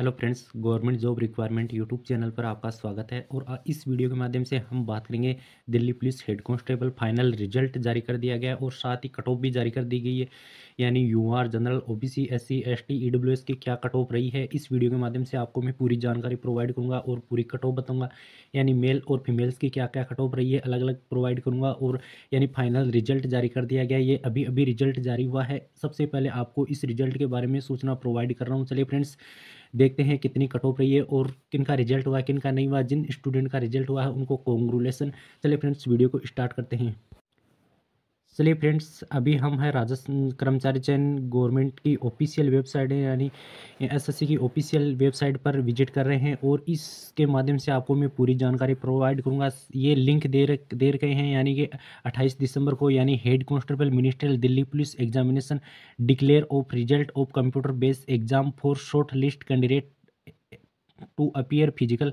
hello friends government job requirement YouTube channel पर आपका स्वागत है और इस वीडियो के माध्यम से हम बात करेंगे Delhi police head constable final result जारी कर दिया गया है और साथ ही कट ऑफ भी जारी कर दी गई है यानी UR general OBC SC ST EWS की क्या कट ऑफ रही है इस वीडियो के माध्यम से आपको मैं पूरी जानकारी प्रोवाइड करूँगा और पूरी कट ऑफ बताऊँगा यानी मेल और फीमेल्स की क्या क्या कट ऑफ रही है अलग अलग प्रोवाइड करूँगा और यानी फाइनल रिजल्ट जारी कर दिया गया ये अभी अभी रिजल्ट जारी हुआ है सबसे पहले आपको इस रिजल्ट के बारे में सूचना प्रोवाइड कर रहा हूँ चलिए फ्रेंड्स देखते हैं कितनी कट ऑफ रही है और किन का रिजल्ट हुआ है किन का नहीं हुआ जिन स्टूडेंट का रिजल्ट हुआ है उनको कॉन्ग्रुलेसन चले फ्रेंड्स वीडियो को स्टार्ट करते हैं चलिए फ्रेंड्स अभी हम हैं राजस्थान कर्मचारी चयन गवर्नमेंट की ऑफिशियल वेबसाइट है यानी एसएससी की ऑफिशियल वेबसाइट पर विजिट कर रहे हैं और इसके माध्यम से आपको मैं पूरी जानकारी प्रोवाइड करूँगा ये लिंक दे दे रखे हैं यानी कि अट्ठाईस दिसंबर को यानी head constable ministerial Delhi police examination declare of result of computer based exam for short list candidate to appear physical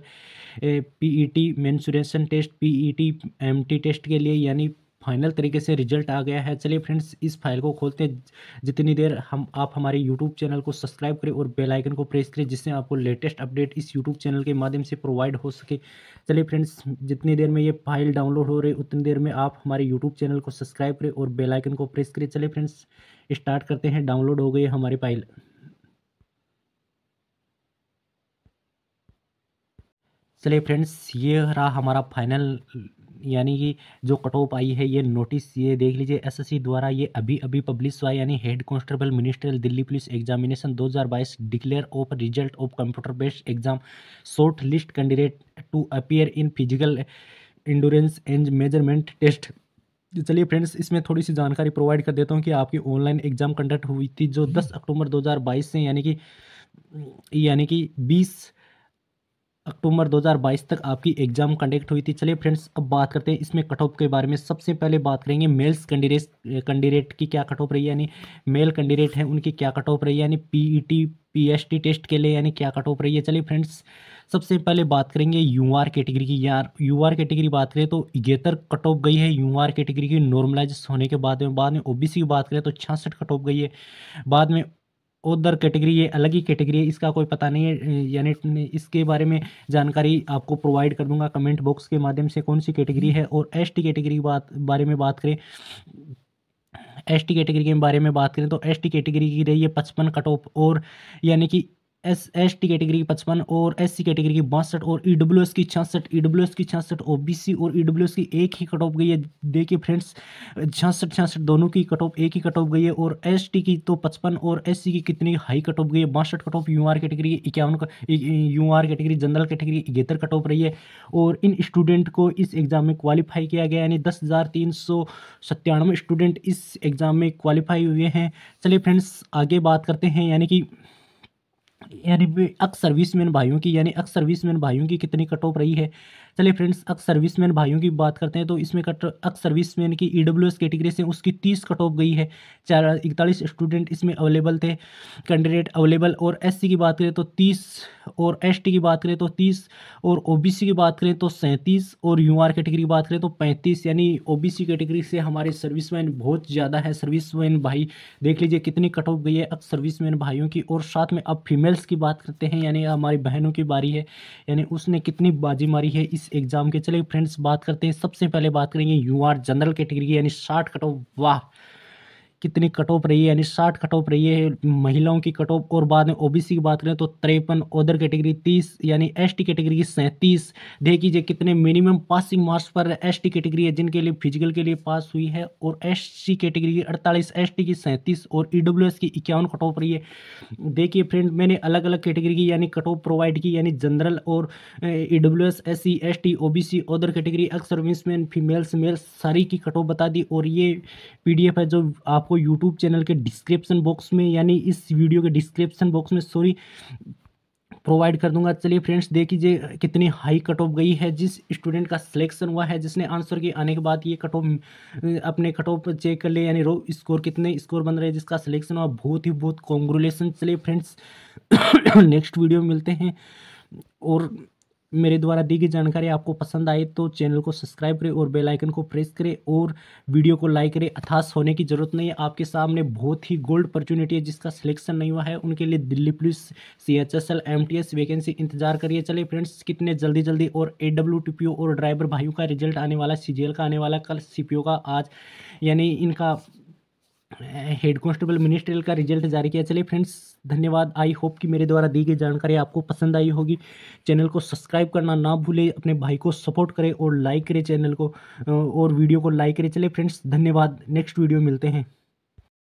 PET mensuration test PET MT test के लिए यानी फाइनल तरीके से रिजल्ट आ गया है चलिए फ्रेंड्स इस फाइल को खोलते हैं जितनी देर हम आप हमारे यूट्यूब चैनल को सब्सक्राइब करें और बेल आइकन को प्रेस करें जिससे आपको लेटेस्ट अपडेट इस यूट्यूब चैनल के माध्यम से प्रोवाइड हो सके चलिए फ्रेंड्स जितनी देर में ये फाइल डाउनलोड हो रही है उतनी देर में आप हमारे यूट्यूब चैनल को सब्सक्राइब करें और बेलाइकन को प्रेस करें चलिए फ्रेंड्स स्टार्ट करते हैं डाउनलोड हो गई हमारी फाइल चलिए फ्रेंड्स ये रहा हमारा फाइनल यानी कि जो कट ऑफ आई है ये नोटिस ये देख लीजिए एसएससी द्वारा ये अभी अभी पब्लिश हुआ है यानी head constable ministerial Delhi police examination 2022 declare of result of computer based exam short list candidate to appear in physical endurance and measurement test चलिए फ्रेंड्स इसमें थोड़ी सी जानकारी प्रोवाइड कर देता हूँ कि आपकी ऑनलाइन एग्जाम कंडक्ट हुई थी जो दस अक्टूबर दो से यानी कि यानी कि बीस अक्टूबर 2022 तक आपकी एग्जाम कंडक्ट हुई थी चलिए फ्रेंड्स अब बात करते हैं इसमें कट ऑफ के बारे में सबसे पहले बात करेंगे मेल्स कैंडिडेट कैंडिडेट की क्या कट ऑफ रही है यानी मेल कैंडिडेट हैं उनकी क्या कट ऑफ रही है यानी पीईटी पीएचडी टेस्ट के लिए यानी क्या कट ऑफ रही है चलिए फ्रेंड्स सबसे पहले बात करेंगे यू आर कैटेगरी की यार यू आर कैटेगरी बात करें तो इगेतर कट ऑफ गई है यू आर कैटेगरी की नॉर्मलाइज होने के बाद में बाद में ओबीसी की बात करें तो छियासठ कट ऑफ गई है बाद में ओदर कैटेगरी ये अलग ही कैटेगरी है इसका कोई पता नहीं है यानी इसके बारे में जानकारी आपको प्रोवाइड कर दूंगा कमेंट बॉक्स के माध्यम से कौन सी कैटेगरी है और एस टी कैटेगरी की बात बारे में बात करें एस टी कैटेगरी के बारे में बात करें तो एस टी कैटेगरी की रही है पचपन कट ऑफ और यानी कि एस एस टी कैटेगरी की पचपन और एस सी कैटेगरी की बासठ और ई डब्ल्यू एस की छियासठ ई डब्ल्यू एस की छियासठ ओ बी सी और ई डब्ल्यू एस की एक ही कट ऑफ गई है देखिए फ्रेंड्स छियासठ छियासठ दोनों की कट ऑफ एक ही कट ऑफ गई है और एस टी की तो पचपन और एस सी की कितनी हाई कट ऑफ गई है बासठ cut off U R category इक्यावन U R category general category इगेतर कट ऑफ रही है और इन स्टूडेंट को इस एग्ज़ाम में क्वालिफाई किया गया यानी दस हज़ार तीन सौ सत्तानवे स्टूडेंट इस एग्ज़ाम में क्वालिफाई हुए हैं चलिए फ्रेंड्स आगे बात करते हैं यानी कि यानी अक्स सर्विसमैन भाइयों की यानी अक्स सर्विसमैन भाइयों की कितनी कट ऑफ रही है चलिए फ्रेंड्स अक्स सर्विसमैन भाइयों की बात करते हैं तो इसमें कट अक्स सर्विसमैन की ई डब्ल्यू एस कैटेगरी से उसकी तीस कट ऑफ गई है चार इकतालीस स्टूडेंट इसमें अवेलेबल थे कैंडिडेट अवेलेबल और एस की बात करें तो तीस और एस की बात करें तो तीस और ओ की बात करें तो सैंतीस और यू कैटेगरी की बात करें तो पैंतीस यानी ओ कैटेगरी से हमारे सर्विसमैन बहुत ज़्यादा है सर्विसमैन भाई देख लीजिए कितनी कट ऑफ गई है सर्विस मैन भाइयों की और साथ में अब फीमेल्स की बात करते हैं यानी हमारी बहनों की बारी है यानी उसने कितनी बाजी मारी है इस एग्जाम के चलिए फ्रेंड्स बात करते हैं सबसे पहले बात करेंगे यू आर जनरल कैटेगरी यानी शार्ट कट ऑफ वाह कितनी कट ऑफ रही है यानी साठ कट ऑफ रही है महिलाओं की कट ऑफ और बाद में ओबीसी की बात करें तो तिरपन ओदर कैटेगरी तीस यानी एसटी कैटेगरी की सैंतीस देखिए कितने मिनिमम पासिंग मार्क्स पर एसटी कैटेगरी है जिनके लिए फिजिकल के लिए पास हुई है और सी कैटेगरी की अड़तालीस एस की सैंतीस और ई e की इक्यावन कट ऑफ रही है देखिए फ्रेंड मैंने अलग अलग कैटेगरी की यानी कट ऑफ प्रोवाइड की यानी जनरल और E W S S C S T O B C other category अक्सर वुमेंस फीमेल्स मेल्स सारी की कट ऑफ बता दी और ये पी है जो आप आपको यूट्यूब चैनल के डिस्क्रिप्शन बॉक्स में यानी इस वीडियो के डिस्क्रिप्शन बॉक्स में सॉरी प्रोवाइड कर दूंगा चलिए फ्रेंड्स देखिए कितनी हाई कट ऑफ गई है जिस स्टूडेंट का सिलेक्शन हुआ है जिसने आंसर के आने के बाद ये कट ऑफ अपने कट ऑफ चेक कर ले यानी रो स्कोर कितने स्कोर बन रहे जिसका सिलेक्शन हुआ बहुत ही बहुत कॉन्ग्रुलेसन चलिए फ्रेंड्स नेक्स्ट वीडियो मिलते हैं और मेरे द्वारा दी गई जानकारी आपको पसंद आए तो चैनल को सब्सक्राइब करें और बेल आइकन को प्रेस करें और वीडियो को लाइक करें अथास होने की ज़रूरत नहीं है आपके सामने बहुत ही गोल्ड अपॉर्चुनिटी है जिसका सिलेक्शन नहीं हुआ है उनके लिए Delhi police C H S L M T S vacancy इंतजार करिए चलिए फ्रेंड्स कितने जल्दी जल्दी और A W T P O और ड्राइवर भाइयों का रिजल्ट आने वाला सी जी एल का आने वाला कल सी पी ओ का आज यानी इनका हेड कांस्टेबल मिनिस्ट्रियल का रिजल्ट जारी किया चलिए फ्रेंड्स धन्यवाद आई होप कि मेरे द्वारा दी गई जानकारी आपको पसंद आई होगी चैनल को सब्सक्राइब करना ना भूले अपने भाई को सपोर्ट करें और लाइक करें चैनल को और वीडियो को लाइक करें चलिए फ्रेंड्स धन्यवाद नेक्स्ट वीडियो मिलते हैं